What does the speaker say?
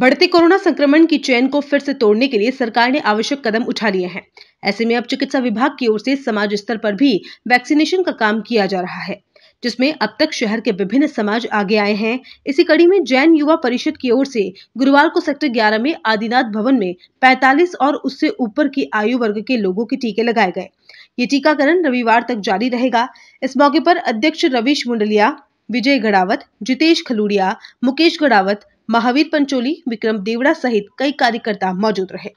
बढ़ते कोरोना संक्रमण की चैन को फिर से तोड़ने के लिए सरकार ने आवश्यक कदम उठा लिए हैं ऐसे में अब चिकित्सा विभाग की ओर से समाज स्तर पर भी वैक्सीनेशन का काम किया जा रहा है जिसमें अब तक शहर के विभिन्न समाज आगे आए हैं इसी कड़ी में जैन युवा परिषद की ओर से गुरुवार को सेक्टर 11 में आदिनाथ भवन में 45 और उससे ऊपर की आयु वर्ग के लोगों के टीके लगाए गए ये टीकाकरण रविवार तक जारी रहेगा इस मौके पर अध्यक्ष रवीश मुंडलिया विजय गढ़ावत जितेश खलूड़िया मुकेश गढ़ावत महावीर पंचोली विक्रम देवड़ा सहित कई कार्यकर्ता मौजूद रहे